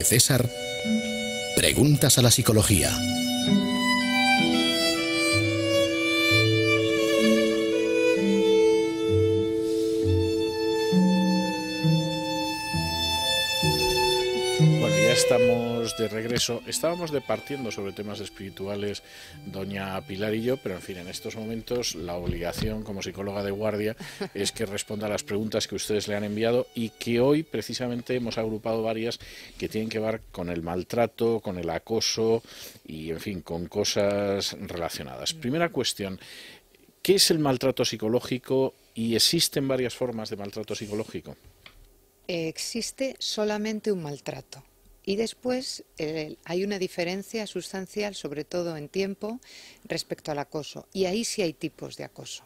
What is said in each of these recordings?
César, preguntas a la psicología. estamos de regreso. Estábamos departiendo sobre temas espirituales doña Pilar y yo, pero en fin, en estos momentos la obligación como psicóloga de guardia es que responda a las preguntas que ustedes le han enviado y que hoy precisamente hemos agrupado varias que tienen que ver con el maltrato, con el acoso y en fin, con cosas relacionadas. Primera cuestión, ¿qué es el maltrato psicológico y existen varias formas de maltrato psicológico? existe solamente un maltrato. Y después eh, hay una diferencia sustancial, sobre todo en tiempo, respecto al acoso. Y ahí sí hay tipos de acoso.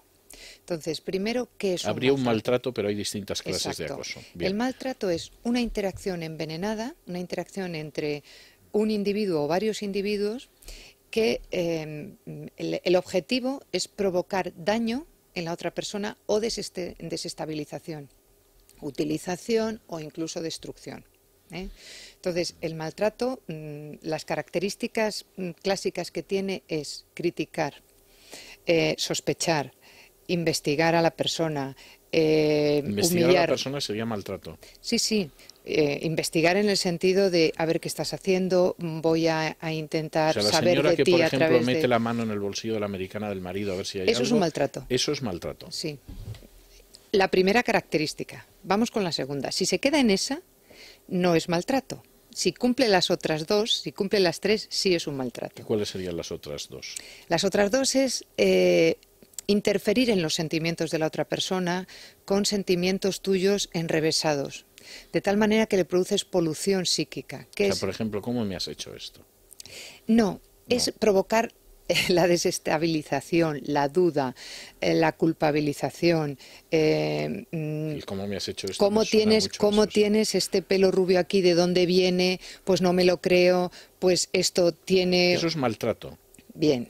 Entonces, primero, ¿qué es Habría un maltrato? un maltrato, pero hay distintas clases de acoso. El maltrato es una interacción envenenada, una interacción entre un individuo o varios individuos que em, el, objetivo es provocar daño en la otra persona o desestabilización, utilización o incluso destrucción. ¿eh? Entonces, el maltrato, mm, las características mm, clásicas que tiene es criticar, eh, sospechar, investigar a la persona, eh, investigar humillar. a la persona sería maltrato. Sí, sí. investigar en el sentido de a ver qué estás haciendo, voy a, intentar o sea, ti saber señora de que, por ejemplo, mete la mano en el bolsillo de la americana del marido a ver si hay Eso es un maltrato. Eso es maltrato. Sí. La primera característica. Vamos con la segunda. Si se queda en esa, no es maltrato. Si cumple las otras dos, si cumple las tres, sí es un maltrato. cuáles serían las otras dos? Las otras dos es eh, interferir en los sentimientos de la otra persona con sentimientos tuyos enrevesados, de tal manera que le produces polución psíquica. o sea, por ejemplo, ¿cómo me has hecho esto? no. es provocar la desestabilización, la duda, eh, la culpabilización. Eh, mm, ¿Cómo me has hecho esto? ¿Cómo, tienes, ¿cómo tienes este pelo rubio aquí? ¿De dónde viene? Pues no me lo creo. Pues esto tiene... Eso es maltrato. Bien.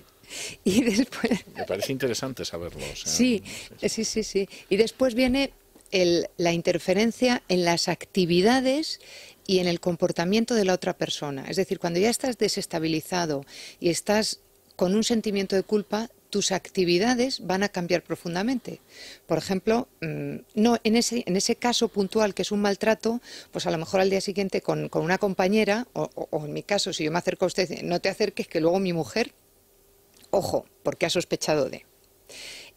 y después... Me parece interesante saberlo. sí, sí, sí, sí. Y después viene la interferencia en las actividades y en el comportamiento de la otra persona. Es decir, cuando ya estás desestabilizado y estás con un sentimiento de culpa, tus actividades van a cambiar profundamente. Por ejemplo, mm, no, en, ese, en ese caso puntual que es un maltrato, pues a lo mejor al día siguiente con, una compañera, o, o, en mi caso, si yo me acerco a usted, no te acerques, que luego mi mujer, ojo, porque ha sospechado de.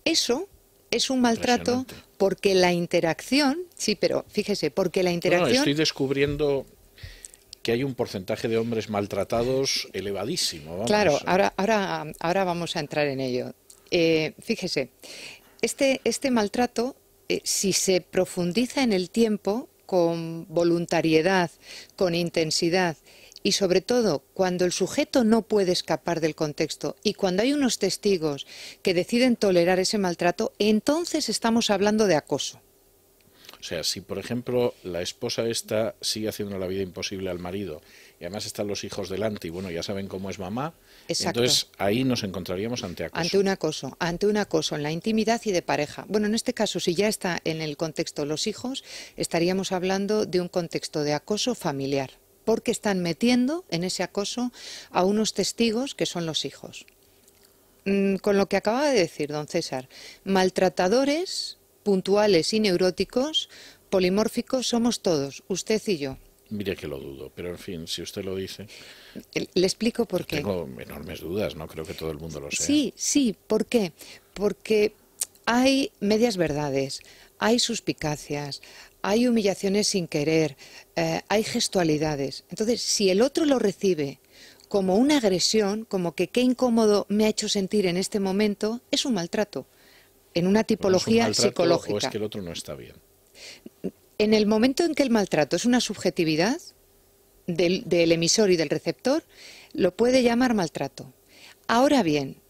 Eso es un maltrato porque la interacción, sí, pero fíjese, porque la interacción... Bueno, estoy descubriendo que hay un porcentaje de hombres maltratados elevadísimo. Claro, ahora, ahora, ahora vamos a entrar en ello. Eh, fíjese, este, este maltrato, eh, si se profundiza en el tiempo, con voluntariedad, con intensidad y sobre todo cuando el sujeto no puede escapar del contexto y cuando hay unos testigos que deciden tolerar ese maltrato, entonces estamos hablando de acoso. O sea, si por ejemplo la esposa esta sigue haciendo la vida imposible al marido y además están los hijos delante y bueno, ya saben cómo es mamá, entonces ahí nos encontraríamos ante acoso. Ante un acoso, ante un acoso en la intimidad y de pareja. Bueno, en este caso, si ya está en el contexto los hijos, estaríamos hablando de un contexto de acoso familiar porque están metiendo en ese acoso a unos testigos que son los hijos. Mm, con lo que acaba de decir don César, maltratadores puntuales y neuróticos, polimórficos somos todos, usted y yo. Mire que lo dudo, pero en fin, si usted lo dice. Eh, le explico por qué. Tengo enormes dudas, no creo que todo el mundo lo sea. Sí, sí, ¿por qué? Porque hay medias verdades, hay suspicacias, hay humillaciones sin querer, eh, hay gestualidades. Entonces, si el otro lo recibe como una agresión, como que qué incómodo me ha hecho sentir en este momento, es un maltrato, en una tipología psicológica. O es que el otro no está bien. En el momento en que el maltrato es una subjetividad del, del emisor y del receptor, lo puede llamar maltrato. Ahora bien,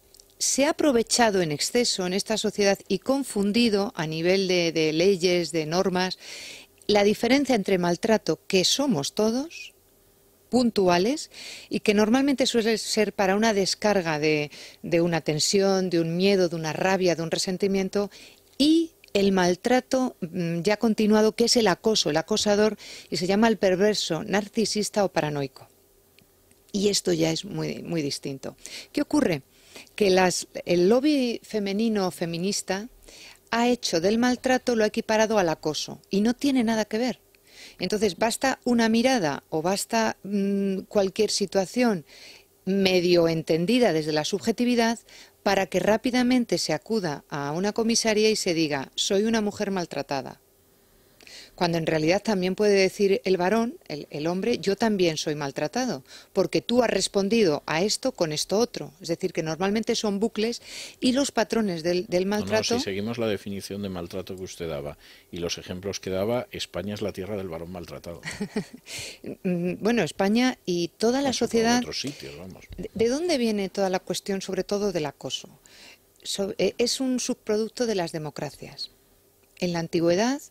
se ha aprovechado en exceso en esta sociedad y confundido a nivel de, leyes, de normas, la diferencia entre maltrato que somos todos puntuales y que normalmente suele ser para una descarga de, de, una tensión, de un miedo, de una rabia, de un resentimiento y el maltrato mm, ya continuado que es el acoso, el acosador y se llama el perverso, narcisista o paranoico. Y esto ya es muy, muy distinto. ¿Qué ocurre? que las, el lobby femenino o feminista ha hecho del maltrato, lo ha equiparado al acoso y no tiene nada que ver. Entonces, basta una mirada o basta mm, cualquier situación medio entendida desde la subjetividad para que rápidamente se acuda a una comisaría y se diga, soy una mujer maltratada cuando en realidad también puede decir el varón, el, hombre, yo también soy maltratado, porque tú has respondido a esto con esto otro. Es decir, que normalmente son bucles y los patrones del, maltrato... si seguimos la definición de maltrato que usted daba y los ejemplos que daba, España es la tierra del varón maltratado. Mm, bueno, España y toda la sociedad... Otros sitios, vamos. ¿De dónde viene toda la cuestión, sobre todo del acoso? Eh, es un subproducto de las democracias. En la antigüedad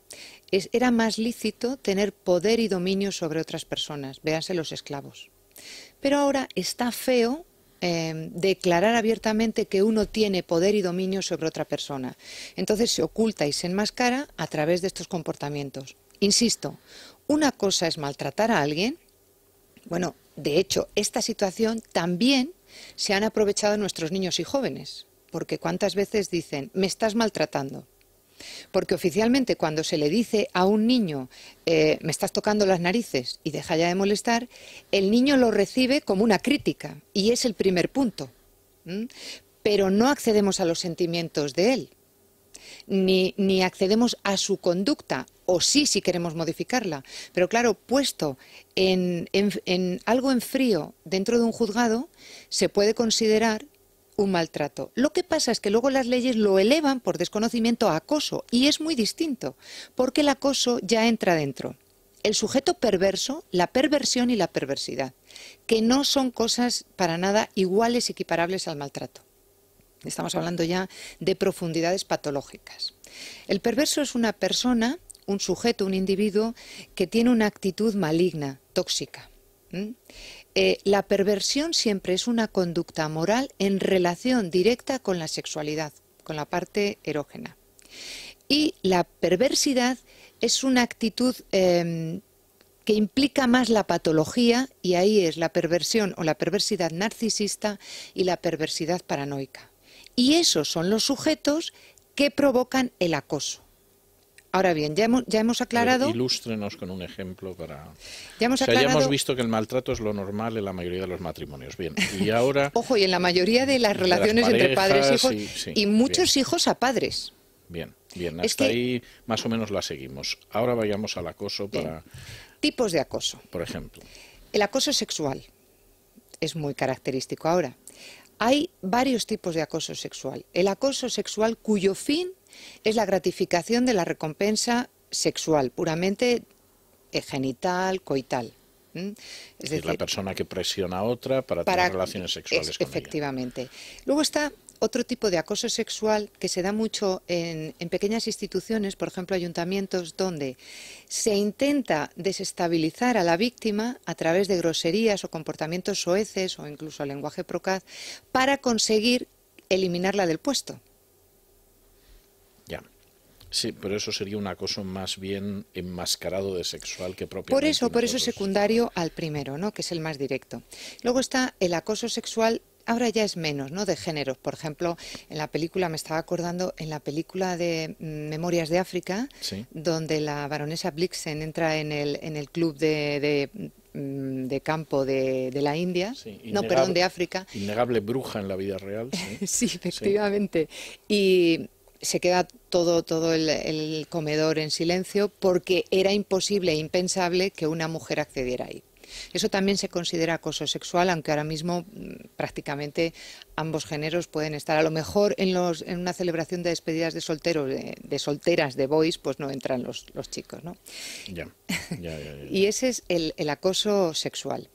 era más lícito tener poder y dominio sobre otras personas, véanse los esclavos. Pero ahora está feo em, declarar abiertamente que uno tiene poder y dominio sobre otra persona. Entonces se oculta y se enmascara a través de estos comportamientos. Insisto, una cosa es maltratar a alguien. Bueno, de hecho, esta situación también se han aprovechado nuestros niños y jóvenes, porque cuántas veces dicen, me estás maltratando. Porque oficialmente cuando se le dice a un niño, eh, me estás tocando las narices y deja ya de molestar, el niño lo recibe como una crítica y es el primer punto. Pero no accedemos a los sentimientos de él, ni, accedemos a su conducta, o sí si queremos modificarla. Pero claro, puesto en algo en frío dentro de un juzgado, se puede considerar un maltrato. Lo que pasa es que luego las leyes lo elevan por desconocimiento a acoso y es muy distinto, porque el acoso ya entra dentro. El sujeto perverso, la perversión y la perversidad, que no son cosas para nada iguales, equiparables al maltrato. Estamos hablando ya de profundidades patológicas. El perverso es una persona, un sujeto, un individuo que tiene una actitud maligna, tóxica. Eh, la perversión siempre es una conducta moral en relación directa con la sexualidad, con la parte erógena. Y la perversidad es una actitud em, que implica más la patología y ahí es la perversión o la perversidad narcisista y la perversidad paranoica. Y esos son los sujetos que provocan el acoso. Ahora bien, ya hemos, aclarado. ilústrenos con un ejemplo para. Ya hemos visto que el maltrato es lo normal en la mayoría de los matrimonios. Bien, y ahora. Ojo, y en la mayoría de las relaciones entre padres e hijos. y muchos hijos a padres. Bien, bien, hasta ahí más o menos la seguimos. Ahora vayamos al acoso para. Tipos de acoso. Por ejemplo. El acoso sexual es muy característico ahora. Hay varios tipos de acoso sexual. El acoso sexual cuyo fin es la gratificación de la recompensa sexual, puramente eh, genital, coital. Es, decir, la persona que presiona a otra para, tener relaciones sexuales. efectivamente. Luego está otro tipo de acoso sexual que se da mucho en, en, pequeñas instituciones, por ejemplo ayuntamientos, donde se intenta desestabilizar a la víctima a través de groserías o comportamientos soeces o incluso lenguaje procaz para conseguir eliminarla del puesto. Sí, pero eso sería un acoso más bien enmascarado de sexual que propio. Por eso, por eso es secundario al primero, ¿no? Que es el más directo. Luego está el acoso sexual ahora ya es menos, ¿no? De géneros. Por ejemplo, en la película, me estaba acordando, en la película de mm, Memorias de África, donde la baronesa Blixen entra en el, en el club de, de mm, campo de, la India, no, perdón, de África. Innegable bruja en la vida real. Sí, efectivamente. Y se queda todo, todo el, comedor en silencio porque era imposible e impensable que una mujer accediera ahí. Eso también se considera acoso sexual, aunque ahora mismo mm, prácticamente ambos géneros pueden estar. A lo mejor en, los, en una celebración de despedidas de solteros, de, solteras, de boys, pues no entran los, los chicos, ¿no? Ya, y ese es el, acoso sexual.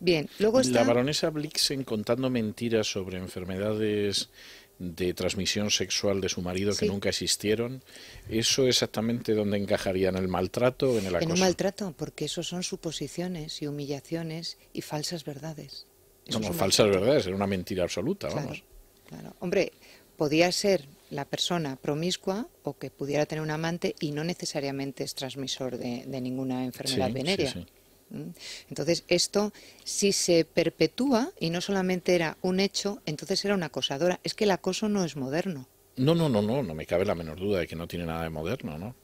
Bien, luego está... La baronesa Blixen contando mentiras sobre enfermedades de transmisión sexual de su marido que nunca existieron. ¿Eso exactamente donde encajaría? ¿En el maltrato en el acoso? En el maltrato, porque eso son suposiciones y humillaciones y falsas verdades. son falsas verdades, era una mentira absoluta, vamos. Hombre, podía ser la persona promiscua o que pudiera tener un amante y no necesariamente es transmisor de, ninguna enfermedad sí, venérea. Entonces, esto, si se perpetúa y no solamente era un hecho, entonces era una acosadora. Es que el acoso no es moderno. No, no, no, no, no me cabe la menor duda de que no tiene nada de moderno, ¿no?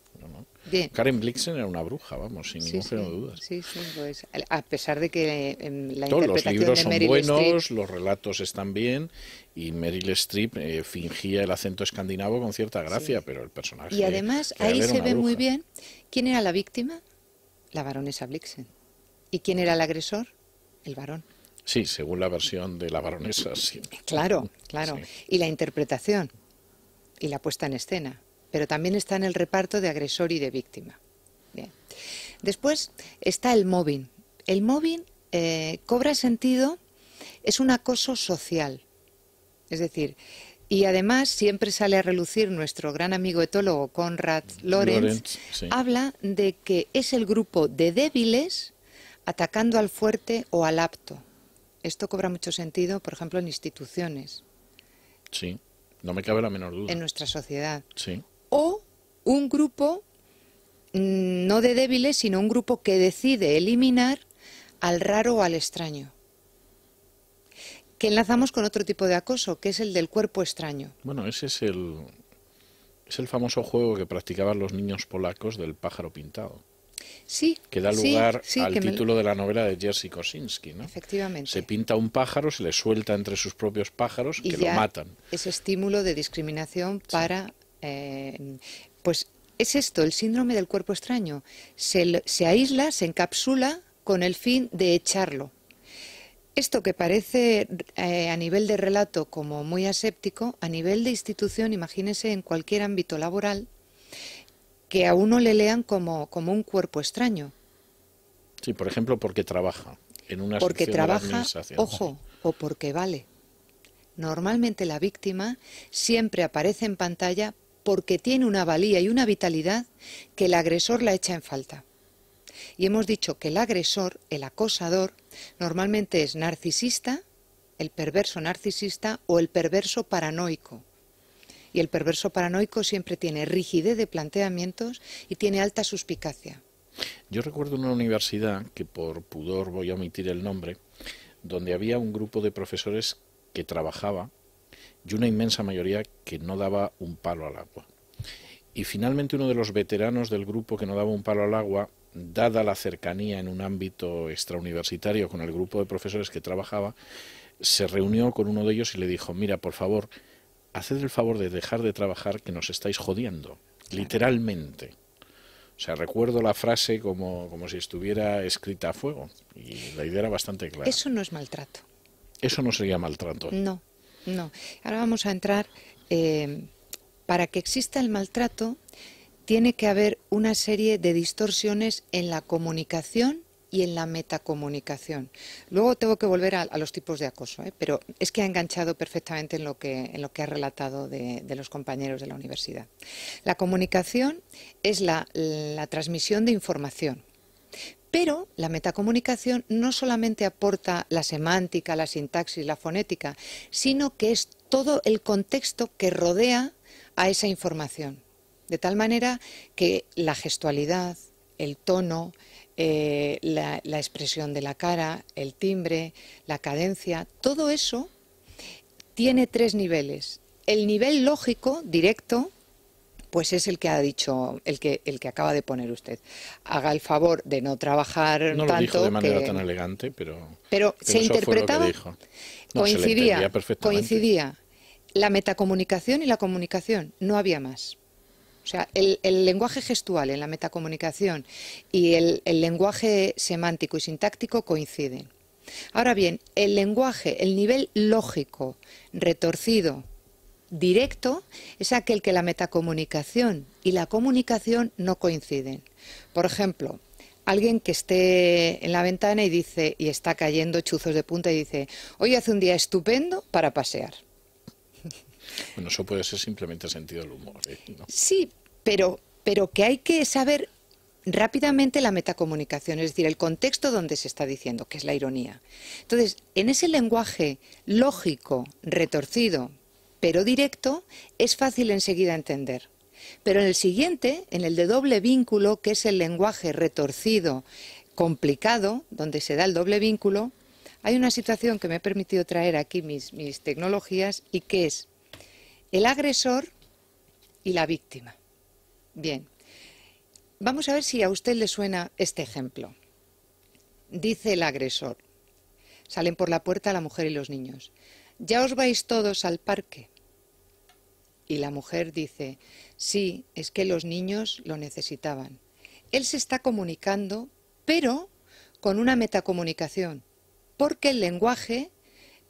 Karen Blixen era una bruja, vamos, sin ningún de dudas. Sí, pues a pesar de que em, la Todos los libros son buenos, los relatos están bien y Meryl Streep eh, fingía el acento escandinavo con cierta gracia, pero el personaje. Y además ahí se ve muy bien quién era la víctima, la baronesa Blixen. ¿Y quién era el agresor? El varón. Sí, según la versión de la baronesa, Claro, claro. Y la interpretación y la puesta en escena. Pero también está en el reparto de agresor y de víctima. Bien. Después está el mobbing. El mobbing eh, cobra sentido, es un acoso social. Es decir, y además siempre sale a relucir nuestro gran amigo etólogo Conrad Lorenz, habla de que es el grupo de débiles atacando al fuerte o al apto. Esto cobra mucho sentido, por ejemplo, en instituciones. Sí, no me cabe la menor duda. En nuestra sociedad. Sí. O un grupo mm, no de débiles, sino un grupo que decide eliminar al raro o al extraño. Que enlazamos con otro tipo de acoso, que es el del cuerpo extraño. Bueno, ese es el, es el famoso juego que practicaban los niños polacos del pájaro pintado. Sí, que da lugar al título de la novela de Jerzy Kosinski. ¿no? Efectivamente. Se pinta un pájaro, se le suelta entre sus propios pájaros que lo matan. Ese estímulo de discriminación para. Eh, pues es esto, el síndrome del cuerpo extraño. Se, aísla, se encapsula con el fin de echarlo. Esto que parece eh, a nivel de relato como muy aséptico, a nivel de institución, imagínese en cualquier ámbito laboral, que a uno le lean como, como un cuerpo extraño. Sí, por ejemplo, porque trabaja en una Porque trabaja, ojo, o porque vale. Normalmente la víctima siempre aparece en pantalla porque tiene una valía y una vitalidad que el agresor la echa en falta. Y hemos dicho que el agresor, el acosador, normalmente es narcisista, el perverso narcisista o el perverso paranoico y el perverso paranoico siempre tiene rigidez de planteamientos y tiene alta suspicacia. Yo recuerdo una universidad, que por pudor voy a omitir el nombre, donde había un grupo de profesores que trabajaba y una inmensa mayoría que no daba un palo al agua. Y finalmente uno de los veteranos del grupo que no daba un palo al agua, dada la cercanía en un ámbito extrauniversitario con el grupo de profesores que trabajaba, se reunió con uno de ellos y le dijo, mira, por favor, haced el favor de dejar de trabajar que nos estáis jodiendo, literalmente. O sea, recuerdo la frase como, como si estuviera escrita a fuego y la idea era bastante clara. Eso no es maltrato. Eso no sería maltrato. No, no. Ahora vamos a entrar. Eh, para que exista el maltrato, tiene que haber una serie de distorsiones en la comunicación y en la metacomunicación. Luego tengo que volver a, los tipos de acoso, ¿eh? pero es que ha enganchado perfectamente en lo que, en lo que ha relatado de, los compañeros de la universidad. La comunicación es la, la transmisión de información, pero la metacomunicación no solamente aporta la semántica, la sintaxis, la fonética, sino que es todo el contexto que rodea a esa información. De tal manera que la gestualidad, el tono, eh, la, expresión de la cara, el timbre, la cadencia, todo eso tiene tres niveles. El nivel lógico, directo, pues es el que ha dicho, el que, el que acaba de poner usted. Haga el favor de no trabajar no lo dijo de manera tan elegante, pero. Pero, se interpretaba. coincidía, coincidía la metacomunicación y la comunicación. No había más. O sea, el, lenguaje gestual en la metacomunicación y el, el, lenguaje semántico y sintáctico coinciden. Ahora bien, el lenguaje, el nivel lógico, retorcido, directo, es aquel que la metacomunicación y la comunicación no coinciden. Por ejemplo, alguien que esté en la ventana y dice, y está cayendo chuzos de punta y dice, hoy hace un día estupendo para pasear. Bueno, eso puede ser simplemente sentido del humor. ¿eh? Sí, pero, pero que hay que saber rápidamente la metacomunicación, es decir, el contexto donde se está diciendo, que es la ironía. Entonces, en ese lenguaje lógico, retorcido, pero directo, es fácil enseguida entender. Pero en el siguiente, en el de doble vínculo, que es el lenguaje retorcido, complicado, donde se da el doble vínculo, hay una situación que me ha permitido traer aquí mis tecnologías y que es el agresor y la víctima. Bien, vamos a ver si a usted le suena este ejemplo. Dice el agresor, salen por la puerta la mujer y los niños, ya os vais todos al parque. Y la mujer dice, sí, es que los niños lo necesitaban. Él se está comunicando, pero con una metacomunicación, porque el lenguaje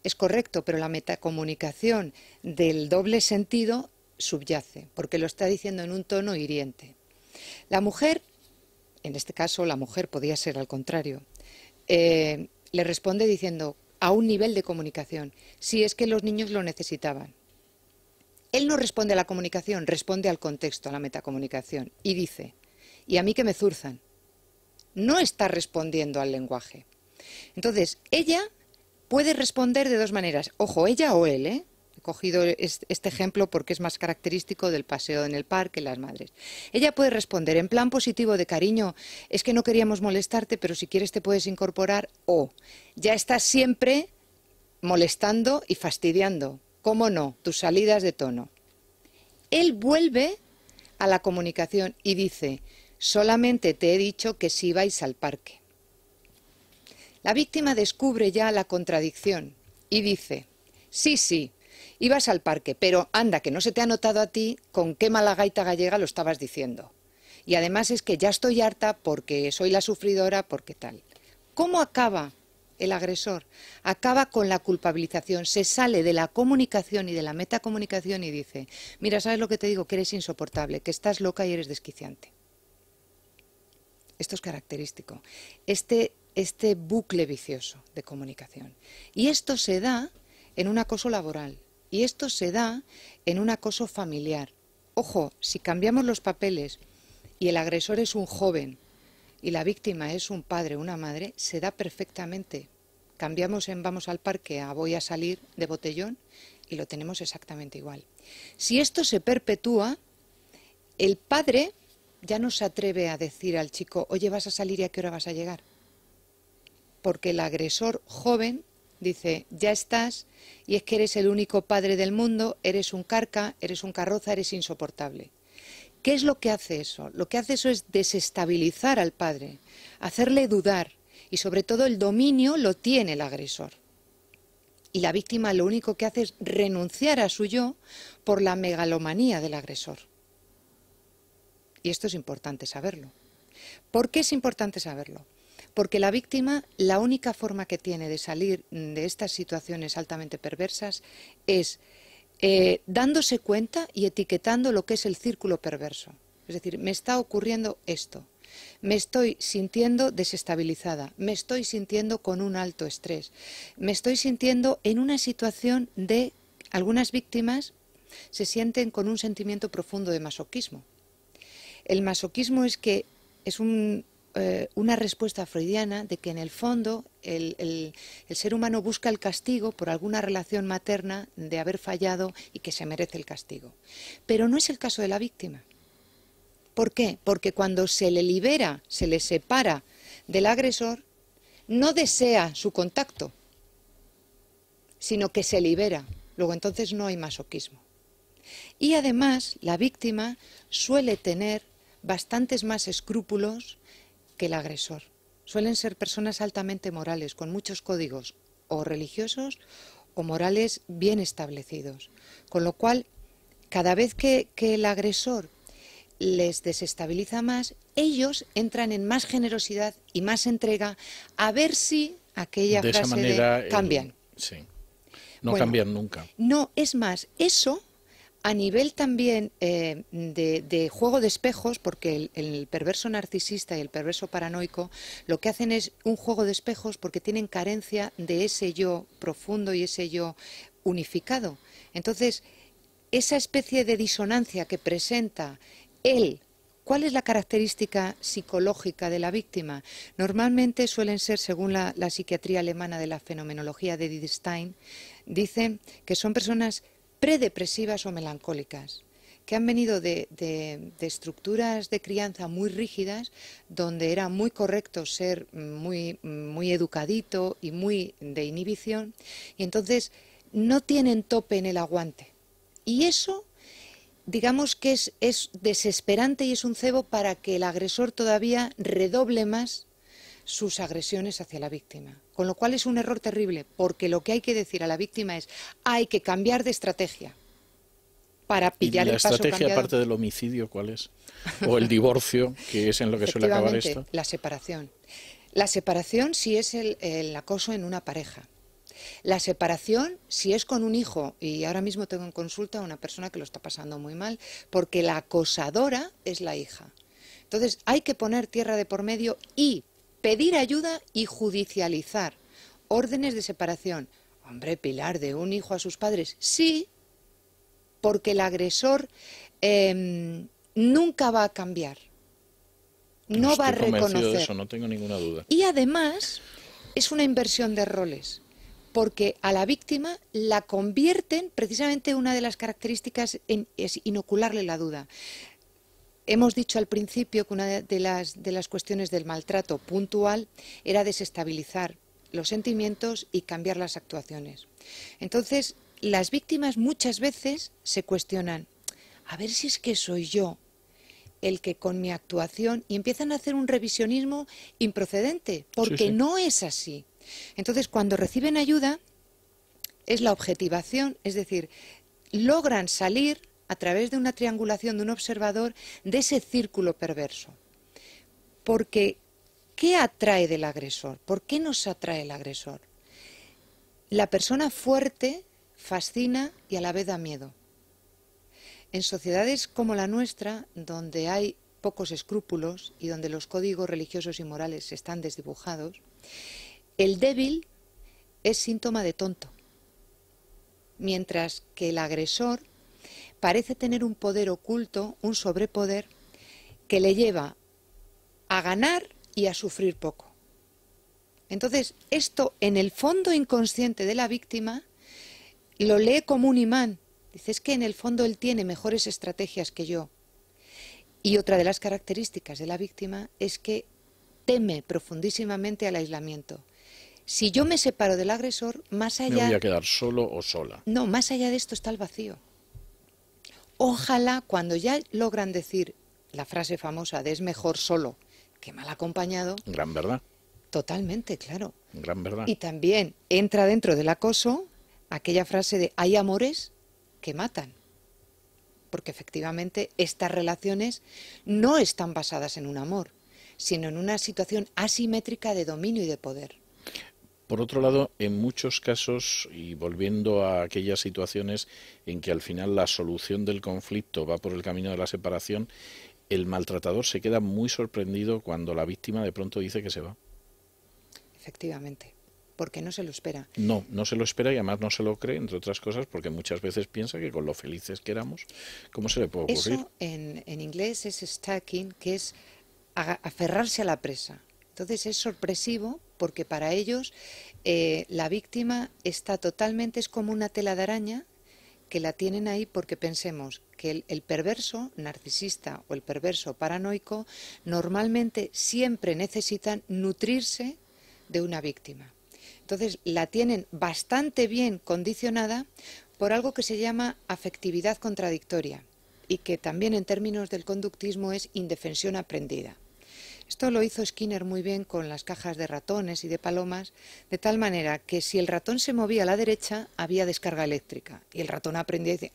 es correcto, pero la metacomunicación del doble sentido subyace, porque lo está diciendo en un tono hiriente. La mujer, en este caso la mujer podía ser al contrario, eh, le responde diciendo a un nivel de comunicación, si es que los niños lo necesitaban. Él no responde a la comunicación, responde al contexto, a la metacomunicación, y dice, y a mí que me zurzan. No está respondiendo al lenguaje. Entonces, ella puede responder de dos maneras. Ojo, ella o él, ¿eh? He cogido este ejemplo porque es más característico del paseo en el parque, las madres. Ella puede responder en plan positivo de cariño, es que no queríamos molestarte, pero si quieres te puedes incorporar, o ya estás siempre molestando y fastidiando, cómo no, tus salidas de tono. Él vuelve a la comunicación y dice, solamente te he dicho que si vais al parque. La víctima descubre ya la contradicción y dice, sí, sí, ibas al parque, pero anda, que no se te ha notado a ti con qué mala gaita gallega lo estabas diciendo. Y además es que ya estoy harta porque soy la sufridora, porque tal. ¿Cómo acaba el agresor? Acaba con la culpabilización, se sale de la comunicación y de la metacomunicación y dice, mira, ¿sabes lo que te digo? Que eres insoportable, que estás loca y eres desquiciante. Esto es característico. Este este bucle vicioso de comunicación. Y esto se da en un acoso laboral, y esto se da en un acoso familiar. Ojo, si cambiamos los papeles y el agresor es un joven y la víctima es un padre o una madre, se da perfectamente. Cambiamos en vamos al parque a voy a salir de botellón y lo tenemos exactamente igual. Si esto se perpetúa, el padre ya no se atreve a decir al chico, oye, vas a salir y a qué hora vas a llegar porque el agresor joven dice, ya estás, y es que eres el único padre del mundo, eres un carca, eres un carroza, eres insoportable. ¿Qué es lo que hace eso? Lo que hace eso es desestabilizar al padre, hacerle dudar, y sobre todo el dominio lo tiene el agresor. Y la víctima lo único que hace es renunciar a su yo por la megalomanía del agresor. Y esto es importante saberlo. ¿Por qué es importante saberlo? Porque la víctima, la única forma que tiene de salir de estas situaciones altamente perversas es eh, dándose cuenta y etiquetando lo que es el círculo perverso. Es decir, me está ocurriendo esto, me estoy sintiendo desestabilizada, me estoy sintiendo con un alto estrés, me estoy sintiendo en una situación de algunas víctimas se sienten con un sentimiento profundo de masoquismo. El masoquismo es que es un eh, una respuesta freudiana de que en el fondo el, el, ser humano busca el castigo por alguna relación materna de haber fallado y que se merece el castigo. Pero no es el caso de la víctima. ¿Por qué? Porque cuando se le libera, se le separa del agresor, no desea su contacto, sino que se libera. Luego entonces no hay masoquismo. Y además la víctima suele tener bastantes más escrúpulos el agresor. Suelen ser personas altamente morales, con muchos códigos o religiosos o morales bien establecidos. Con lo cual, cada vez que, el agresor les desestabiliza más, ellos entran en más generosidad y más entrega a ver si aquella frase cambian. No cambian nunca. No, es más, eso a nivel también eh, de, juego de espejos, porque el, perverso narcisista y el perverso paranoico lo que hacen es un juego de espejos porque tienen carencia de ese yo profundo y ese yo unificado. Entonces, esa especie de disonancia que presenta él, ¿cuál es la característica psicológica de la víctima? Normalmente suelen ser, según la, psiquiatría alemana de la fenomenología de Didstein, dicen que son personas predepresivas o melancólicas que han venido de, estructuras de crianza muy rígidas, donde era muy correcto ser muy, muy educadito y muy de inhibición, y entonces no tienen tope en el aguante. Y eso, digamos que es desesperante y es un cebo para que el agresor todavía redoble más sus agresiones hacia la víctima. Con lo cual es un error terrible, porque lo que hay que decir a la víctima es hay que cambiar de estrategia para pillar ¿Y la estrategia aparte del homicidio cuál es? O el divorcio, que es en lo que suele acabar esto. La separación. La separación si es el, el acoso en una pareja. La separación, si es con un hijo, y ahora mismo tengo en consulta a una persona que lo está pasando muy mal, porque la acosadora es la hija. Entonces hay que poner tierra de por medio y pedir ayuda y judicializar órdenes de separación. Hombre, Pilar, de un hijo a sus padres. Sí, porque el agresor em, nunca va a cambiar. No, va a reconocer. no tengo ninguna duda. Y además es una inversión de roles, porque a la víctima la convierten, precisamente una de las características en, es inocularle la duda. Hemos dicho al principio que una de las, de las cuestiones del maltrato puntual era desestabilizar los sentimientos y cambiar las actuaciones. Entonces, las víctimas muchas veces se cuestionan, a ver si es que soy yo el que con mi actuación y empiezan a hacer un revisionismo improcedente, porque no es así. Entonces, cuando reciben ayuda, es la objetivación, es decir, logran salir a través de una triangulación de un observador de ese círculo perverso. Porque, ¿qué atrae del agresor? ¿Por qué nos atrae el agresor? La persona fuerte fascina y a la vez da miedo. En sociedades como la nuestra, donde hay pocos escrúpulos y donde los códigos religiosos y morales están desdibujados, el débil es síntoma de tonto, mientras que el agresor parece tener un poder oculto, un sobrepoder, que le lleva a ganar y a sufrir poco. Entonces, esto en el fondo inconsciente de la víctima lo lee como un imán. Dice, es que en el fondo él tiene mejores estrategias que yo. Y otra de las características de la víctima es que teme profundísimamente al aislamiento. Si yo me separo del agresor, más allá... Me voy a quedar solo o sola. No, más allá de esto está el vacío. Ojalá cuando ya logran decir la frase famosa de es mejor solo que mal acompañado. Gran verdad. Totalmente, claro. Gran verdad. Y también entra dentro del acoso aquella frase de hay amores que matan. Porque efectivamente estas relaciones no están basadas en un amor, sino en una situación asimétrica de dominio y de poder. Por otro lado, en muchos casos, y volviendo a aquellas situaciones en que al final la solución del conflicto va por el camino de la separación, el maltratador se queda muy sorprendido cuando la víctima de pronto dice que se va. Efectivamente porque no se lo espera. No, no se lo espera y además no se lo cree, entre otras cosas, porque muchas veces piensa que con lo felices que éramos, ¿cómo se le puede ocurrir? Eso en, inglés es stacking, que es aferrarse a la presa. Entonces es sorpresivo porque para ellos eh, la víctima está totalmente, es como una tela de araña que la tienen ahí porque pensemos que el, perverso narcisista o el perverso paranoico normalmente siempre necesitan nutrirse de una víctima. Entonces la tienen bastante bien condicionada por algo que se llama afectividad contradictoria y que también en términos del conductismo es indefensión aprendida. Esto lo hizo Skinner muy bien con las cajas de ratones y de palomas, de tal manera que si el ratón se movía a la derecha había descarga eléctrica y el ratón aprendía y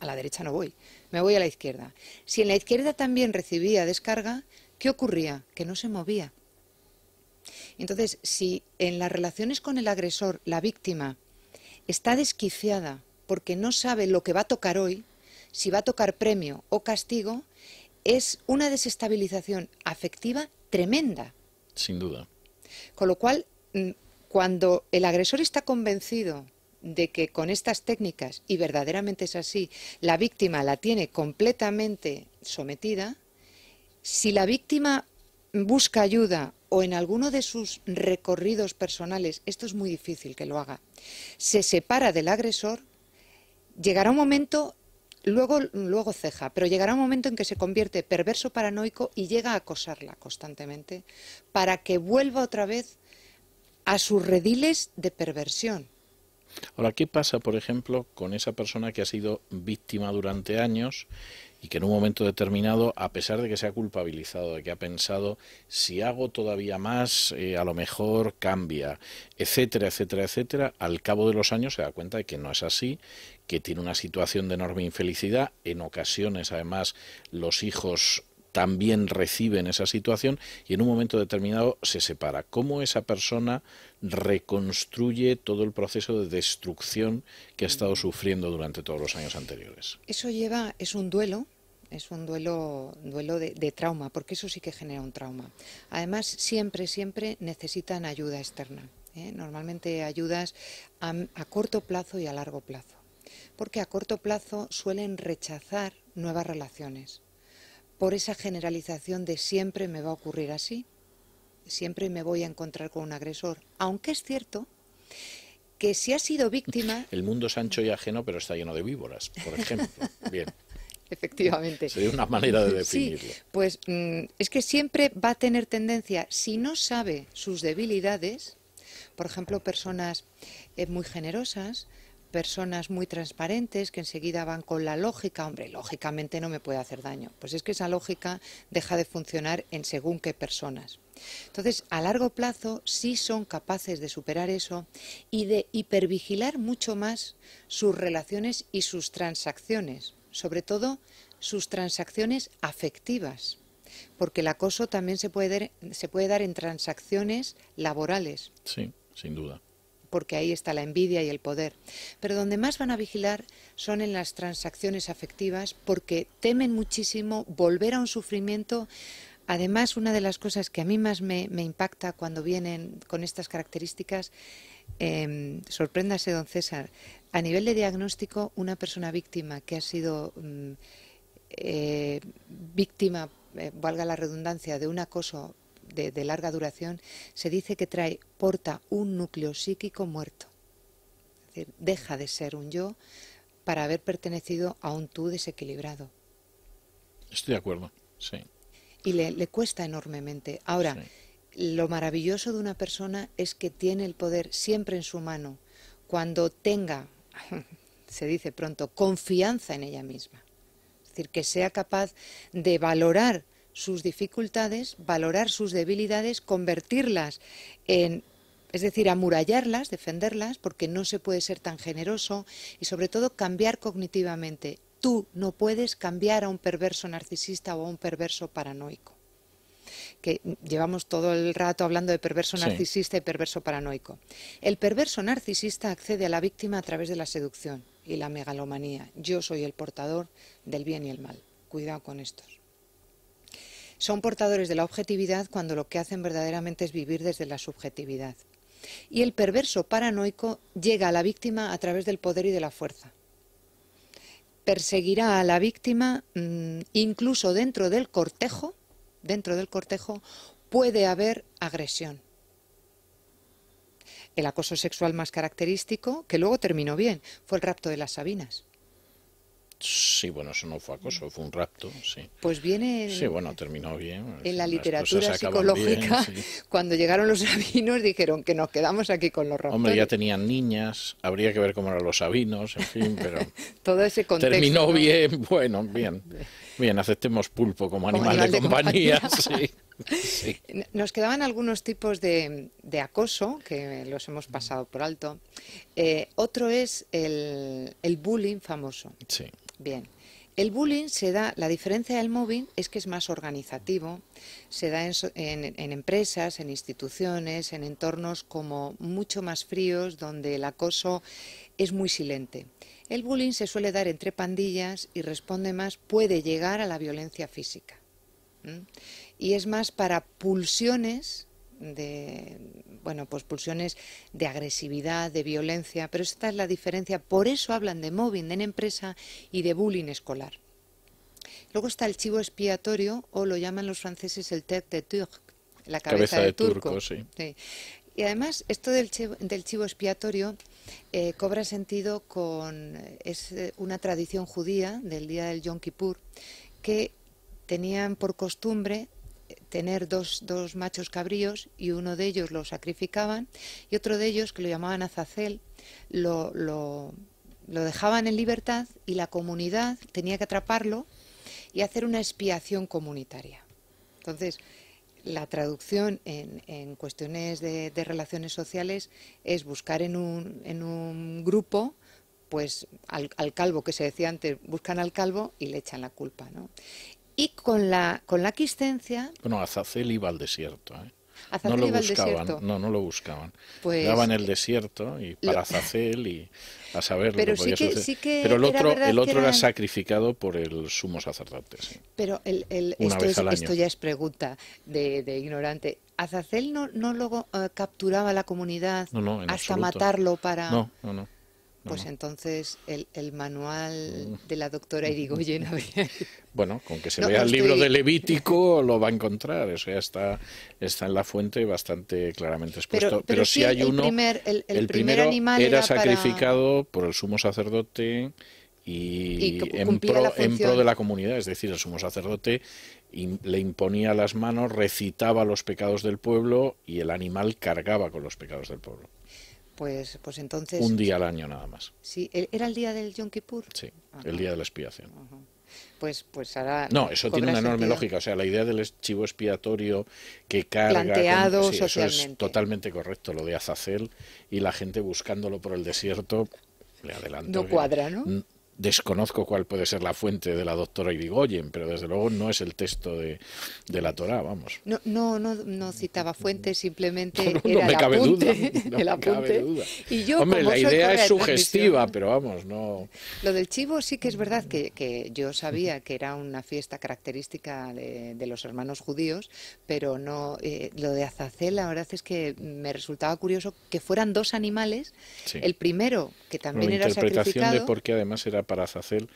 a la derecha no voy, me voy a la izquierda. Si en la izquierda también recibía descarga, ¿qué ocurría? Que no se movía. Entonces, si en las relaciones con el agresor la víctima está desquiciada porque no sabe lo que va a tocar hoy, si va a tocar premio o castigo, es una desestabilización afectiva tremenda. Sin duda. Con lo cual, mm, cuando el agresor está convencido de que con estas técnicas, y verdaderamente es así, la víctima la tiene completamente sometida, si la víctima busca ayuda o en alguno de sus recorridos personales, esto es muy difícil que lo haga, se separa del agresor, llegará un momento luego, luego ceja, pero llegará un momento en que se convierte perverso paranoico y llega a acosarla constantemente para que vuelva otra vez a sus rediles de perversión. Ahora, ¿qué pasa, por ejemplo, con esa persona que ha sido víctima durante años y que en un momento determinado, a pesar de que se ha culpabilizado, de que ha pensado, si hago todavía más, eh, a lo mejor cambia, etcétera, etcétera, etcétera, al cabo de los años se da cuenta de que no es así, que tiene una situación de enorme infelicidad, en ocasiones además los hijos también reciben esa situación y en un momento determinado se separa. ¿Cómo esa persona reconstruye todo el proceso de destrucción que ha estado mm. sufriendo durante todos los años anteriores? Eso lleva, es un duelo, es un duelo, duelo de, trauma, porque eso sí que genera un trauma. Además, siempre, siempre necesitan ayuda externa. ¿eh? Normalmente ayudas a, a corto plazo y a largo plazo, porque a corto plazo suelen rechazar nuevas relaciones por esa generalización de siempre me va a ocurrir así, siempre me voy a encontrar con un agresor, aunque es cierto que si ha sido víctima... El mundo es ancho y ajeno, pero está lleno de víboras, por ejemplo. Bien. Efectivamente. Sería una manera de definirlo. Sí, pues mm, es que siempre va a tener tendencia, si no sabe sus debilidades, por ejemplo, personas eh, muy generosas, personas muy transparentes que enseguida van con la lógica, hombre, lógicamente no me puede hacer daño. Pues es que esa lógica deja de funcionar en según qué personas. Entonces, a largo plazo sí son capaces de superar eso y de hipervigilar mucho más sus relaciones y sus transacciones sobre todo sus transacciones afectivas, porque el acoso también se puede, se puede dar en transacciones laborales. Sí, sin duda. Porque ahí está la envidia y el poder. Pero donde más van a vigilar son en las transacciones afectivas, porque temen muchísimo volver a un sufrimiento Además, una de las cosas que a mí más me, impacta cuando vienen con estas características, em, sorpréndase, don César, a nivel de diagnóstico, una persona víctima que ha sido mm, eh, víctima, eh, valga la redundancia, de un acoso de, larga duración, se dice que trae, porta un núcleo psíquico muerto. deja de ser un yo para haber pertenecido a un tú desequilibrado. Estoy de acuerdo, sí. Y le, cuesta enormemente. Ahora, lo maravilloso de una persona es que tiene el poder siempre en su mano. Cuando tenga se dice pronto, confianza en ella misma. Es decir, que sea capaz de valorar sus dificultades, valorar sus debilidades, convertirlas en es decir, amurallarlas, defenderlas, porque no se puede ser tan generoso y sobre todo cambiar cognitivamente. Tú no puedes cambiar a un perverso narcisista o a un perverso paranoico que llevamos todo el rato hablando de perverso narcisista y perverso paranoico. El perverso narcisista accede a la víctima a través de la seducción y la megalomanía. Yo soy el portador del bien y el mal. Cuidado con estos. Son portadores de la objetividad cuando lo que hacen verdaderamente es vivir desde la subjetividad. Y el perverso paranoico llega a la víctima a través del poder y de la fuerza perseguirá a la víctima mm, incluso dentro del cortejo dentro del cortejo puede haber agresión. El acoso sexual más característico, que luego terminó bien, fue el rapto de las Sabinas. Sí, bueno, eso no fue acoso, fue un rapto, sí. Pues viene... bueno, terminó bien. En la literatura psicológica, cuando llegaron los sabinos dijeron que nos quedamos aquí con los raptores. Hombre, ya tenían niñas, habría que ver cómo eran los sabinos, en fin, pero... Todo ese contexto... Terminó bien, bueno, bien. Bien, aceptemos pulpo como, animal, de, compañía, Nos quedaban algunos tipos de, acoso, que los hemos pasado por alto. Eh, otro es el, el bullying famoso. Sí. Bien. El bullying se da, la diferencia del mobbing es que es más organizativo, se da en, empresas, en instituciones, en entornos como mucho más fríos, donde el acoso es muy silente. El bullying se suele dar entre pandillas y responde más, puede llegar a la violencia física. Y es más para pulsiones de bueno, pues pulsiones de agresividad, de violencia, pero esta es la diferencia. Por eso hablan de mobbing en empresa y de bullying escolar. Luego está el chivo expiatorio, o lo llaman los franceses el tête de turc, la cabeza, de, turco. sí. Y además, esto del chivo, expiatorio eh, cobra sentido con. es eh, una tradición judía del día del Yom Kippur que tenían por costumbre tener dos, machos cabríos y uno de ellos lo sacrificaban y otro de ellos, que lo llamaban azacel, lo, lo, dejaban en libertad y la comunidad tenía que atraparlo y hacer una expiación comunitaria. Entonces, la traducción en, cuestiones de, relaciones sociales es buscar en un, en un grupo pues al, al, calvo que se decía antes, buscan al calvo y le echan la culpa, ¿no? Y con la, con la quistencia... Bueno, Azazel iba al desierto. ¿eh? Azacel no lo buscaban, no, no lo buscaban. Pues, en el desierto y para y a saber pero lo que sí podía pero el otro, el otro era... sacrificado por el sumo sacerdote. Pero el, el esto, esto ya es pregunta de, ignorante. ¿Azacel no, no lo eh, capturaba la comunidad hasta matarlo para...? No, no, no. Pues entonces el, manual de la doctora Irigoyen habría... Bueno, con que se vea el libro de Levítico lo va a encontrar, Eso ya está, está en la fuente bastante claramente expuesto. Pero, si hay uno... el, primero animal era, sacrificado por el sumo sacerdote y, en, pro, de la comunidad, es decir, el sumo sacerdote le imponía las manos, recitaba los pecados del pueblo y el animal cargaba con los pecados del pueblo. Pues, pues, entonces... Un día al año nada más. Sí, ¿e-, ¿era el día del Yom Kippur? Sí, el ah, día de la expiación. Pues, pues ahora... No, eso tiene una enorme lógica. O sea, la idea del chivo expiatorio que carga... Planteado con... Eso es totalmente correcto, lo de Azazel y la gente buscándolo por el desierto. Le adelanto. No cuadra, ¿no? Desconozco cuál puede ser la fuente de la doctora Irigoyen, pero desde luego no es el texto de, la Torá, vamos. No, no, no, citaba fuentes, simplemente era no Me la idea es sugestiva, pero vamos, no... Lo del chivo sí que es verdad que, yo sabía que era una fiesta característica de, los hermanos judíos, pero no... Eh, lo de Azacel, la verdad es que me resultaba curioso que fueran dos animales. El primero, que también era sacrificado... La interpretación de por qué además era para Azazel.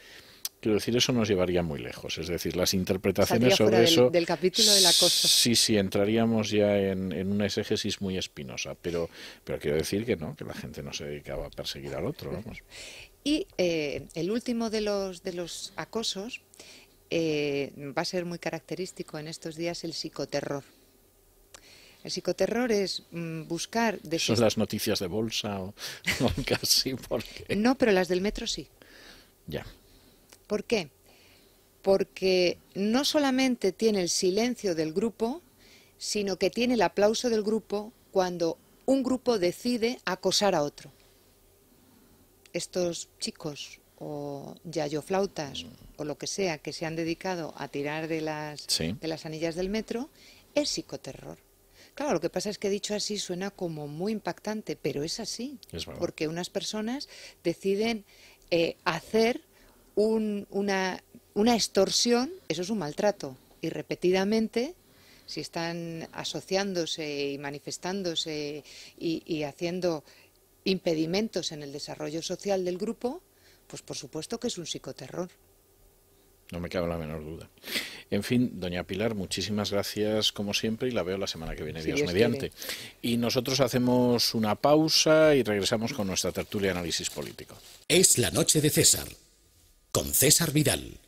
Quiero decir, eso nos llevaría muy lejos. Es decir, las interpretaciones sobre eso. Del capítulo de la Sí, sí, entraríamos ya en, en, una exégesis muy espinosa. Pero, pero quiero decir que no, que la gente no se dedicaba a perseguir al otro. Vamos. Y eh, el último de los, de los acosos eh, va a ser muy característico en estos días el psicoterror. El psicoterror es mm, buscar... De Son las noticias de bolsa o, casi porque... No, pero las del metro sí. ¿Por qué? Porque no solamente tiene el silencio del grupo, sino que tiene el aplauso del grupo cuando un grupo decide acosar a otro. Estos chicos o yayoflautas o lo que sea que se han dedicado a tirar de las, de las anillas del metro es psicoterror. Claro, lo que pasa es que dicho así suena como muy impactante, pero es así. porque unas personas deciden eh, hacer una, extorsión, eso es un maltrato. Y repetidamente si están asociándose y manifestándose y, haciendo impedimentos en el desarrollo social del grupo, pues por supuesto que es un psicoterror. No me cabe la menor duda. En fin, doña Pilar, muchísimas gracias como siempre y la veo la semana que viene, Dios, mediante. Y nosotros hacemos una pausa y regresamos con nuestra tertulia de análisis político. Es la noche de César, con César Vidal.